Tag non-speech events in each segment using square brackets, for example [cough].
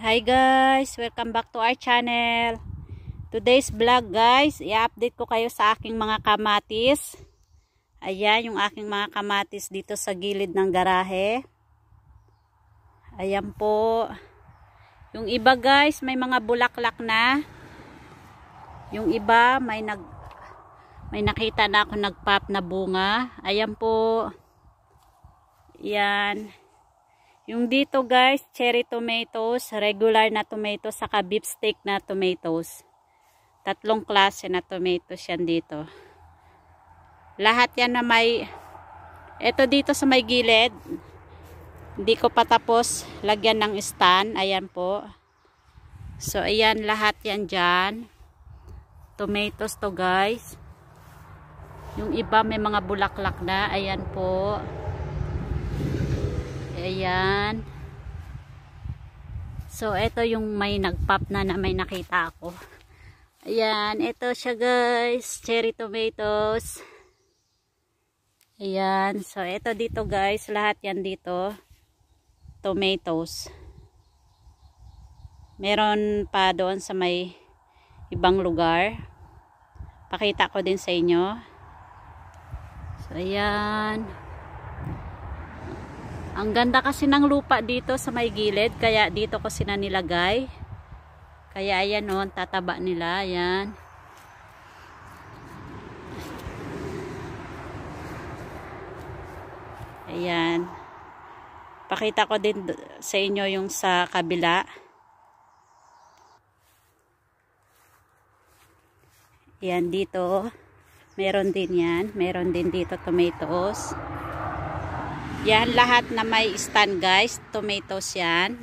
Hi guys, welcome back to our channel. Today's vlog guys, i-update ko kayo sa aking mga kamatis. Ayan, yung aking mga kamatis dito sa gilid ng garahe. Ayan po. Yung iba guys, may mga bulaklak na. Yung iba, may nag may nakita na ako nagpap na bunga. Ayan po. Ayan. Yung dito guys, cherry tomatoes, regular na tomatoes, saka beef na tomatoes. Tatlong klase na tomatoes yan dito. Lahat yan na may, eto dito sa may gilid, hindi ko pa tapos lagyan ng stand. Ayan po. So, ayan lahat yan dyan. Tomatoes to guys. Yung iba may mga bulaklak na. Ayan po. Ayan. So, ito yung may nagpop na na may nakita ako. Ayan, ito siya guys. Cherry tomatoes. Ayan. So, ito dito guys. Lahat yan dito. Tomatoes. Meron pa doon sa may ibang lugar. Pakita ko din sa inyo. So, ayan. Ayan. Ang ganda kasi ng lupa dito sa may gilid. Kaya dito ko sila nilagay. Kaya ayan o, oh, tataba nila. Ayan. Ayan. Pakita ko din sa inyo yung sa kabila. Ayan dito. Oh. Meron din yan. Meron din dito tomatoes. Yan, lahat na may stand guys. Tomatoes yan.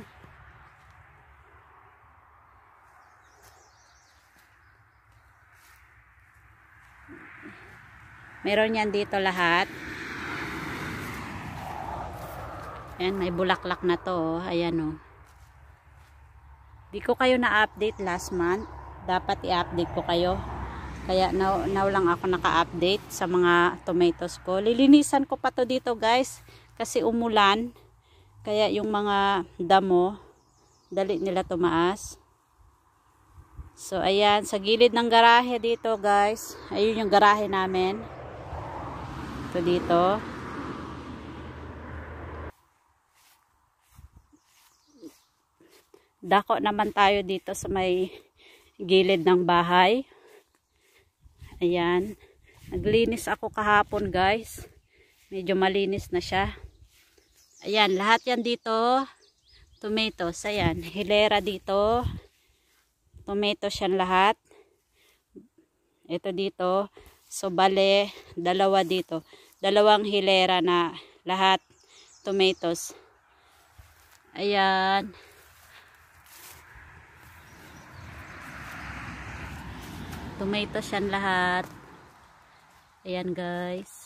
Meron yan dito lahat. Yan, may bulaklak na to. Oh. Ayan Oh. Di ko kayo na-update last month. Dapat i-update ko kayo. Kaya now, now lang ako naka-update sa mga tomatoes ko. Lilinisan ko pa to dito guys kasi umulan kaya yung mga damo dali nila tumaas so ayan sa gilid ng garahe dito guys ayun yung garahe namin ito dito dako naman tayo dito sa may gilid ng bahay ayan naglinis ako kahapon guys medyo malinis na siya Ayan, lahat yan dito. Tomatoes, ayan. [laughs] Hilera dito. Tomatoes yan lahat. Ito dito. So, bale, dalawa dito. Dalawang hilera na lahat tomatoes. Ayan. Tomatoes yan lahat. Ayan guys.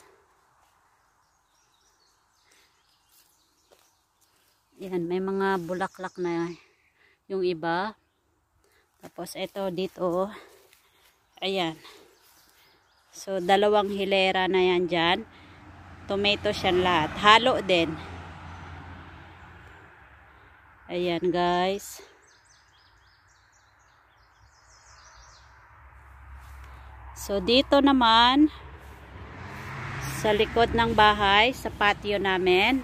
Yan, may mga bulaklak na yung iba. Tapos ito dito. Ayan. So, dalawang hilera na yan dyan. Tomato siya lahat. Halo din. Ayan guys. So, dito naman, sa likod ng bahay, sa patio namin,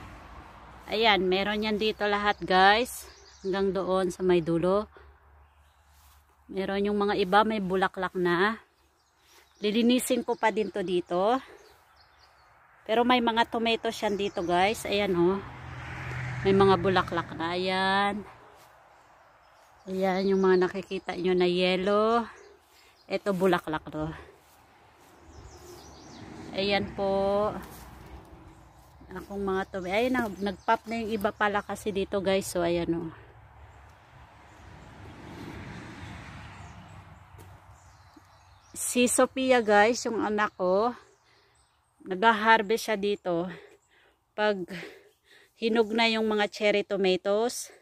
Ayan, meron yan dito lahat guys. Hanggang doon sa may dulo. Meron yung mga iba, may bulaklak na. Lilinisin ko pa din to dito. Pero may mga tomato yan dito guys. Ayan o. Oh. May mga bulaklak na. Ayan. Ayan yung mga nakikita nyo na yellow. Ito bulaklak to. Oh. Ayan po akong mga tumi. Ayun na, nag-pop na yung iba pala kasi dito guys. So, ayan o. Oh. Si Sophia guys, yung anak ko, oh. nag-harvest siya dito. Pag hinog na yung mga cherry tomatoes,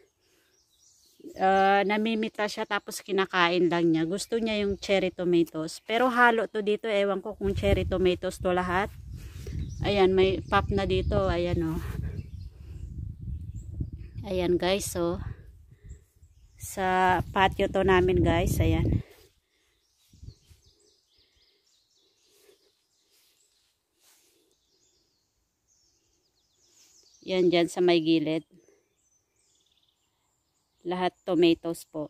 uh, namimita siya tapos kinakain lang niya. Gusto niya yung cherry tomatoes. Pero halo to dito, ewan ko kung cherry tomatoes to lahat ayan may pop na dito ayan o oh. ayan guys so oh. sa patio to namin guys ayan yan dyan sa may gilid lahat tomatoes po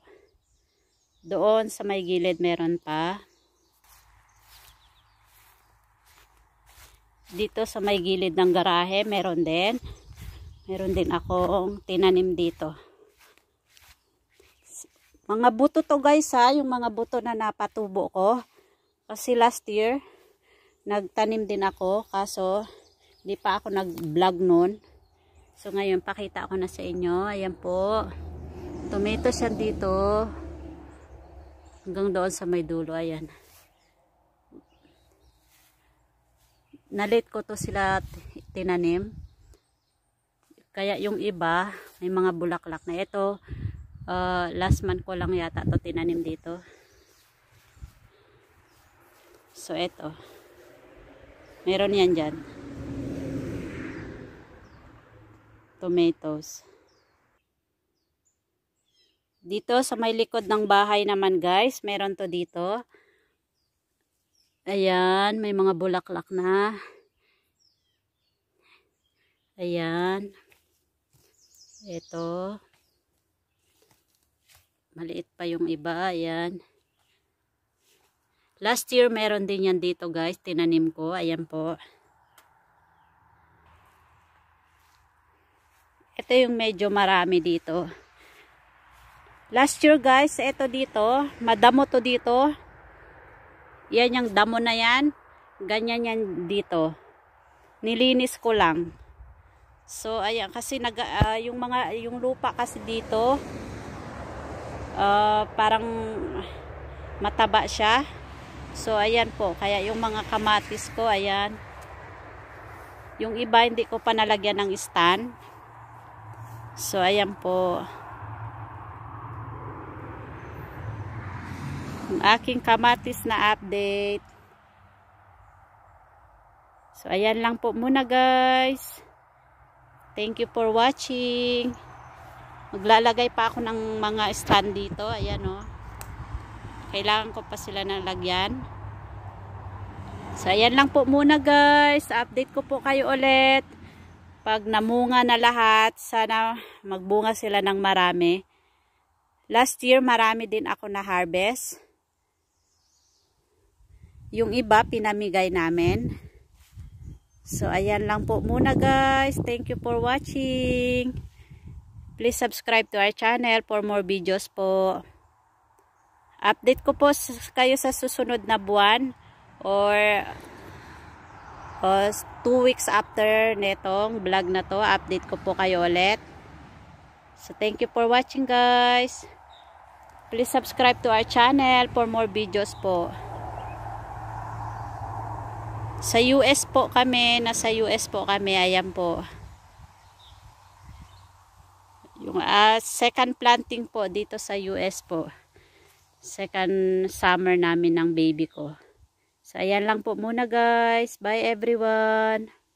doon sa may gilid meron pa dito sa may gilid ng garahe meron din meron din akong tinanim dito mga buto to guys ha yung mga buto na napatubo ko kasi last year nagtanim din ako kaso hindi pa ako nag vlog noon so ngayon pakita ko na sa inyo ayan po tomato siya dito hanggang doon sa may dulo ayan nalit ko to sila tinanim kaya yung iba may mga bulaklak na ito uh, last month ko lang yata to tinanim dito so ito meron yan dyan tomatoes dito sa may likod ng bahay naman guys meron to dito Ayan, may mga bulaklak na. Ayan. Ito. Maliit pa yung iba. Ayan. Last year, meron din yan dito guys. Tinanim ko. Ayan po. Ito yung medyo marami dito. Last year guys, ito dito. Madamo to dito. Yan yung damo na yan. Ganyan yan dito. Nilinis ko lang. So ayan kasi nag uh, yung mga yung lupa kasi dito uh, parang mataba siya. So ayan po, kaya yung mga kamatis ko ayan. Yung iba hindi ko pa nalagyan ng stand. So ayan po. aking kamatis na update so ayan lang po muna guys thank you for watching maglalagay pa ako ng mga stand dito ayan o oh. kailangan ko pa sila ng lagyan so ayan lang po muna guys update ko po kayo ulit pag namunga na lahat sana magbunga sila ng marami last year marami din ako na harvest yung iba, pinamigay namin. So, ayan lang po muna guys. Thank you for watching. Please subscribe to our channel for more videos po. Update ko po kayo sa susunod na buwan or uh, two weeks after netong vlog na to. Update ko po kayo ulit. So, thank you for watching guys. Please subscribe to our channel for more videos po. Sa US po kami, nasa US po kami, ayan po. Yung uh, second planting po dito sa US po. Second summer namin ng baby ko. So ayan lang po muna guys. Bye everyone.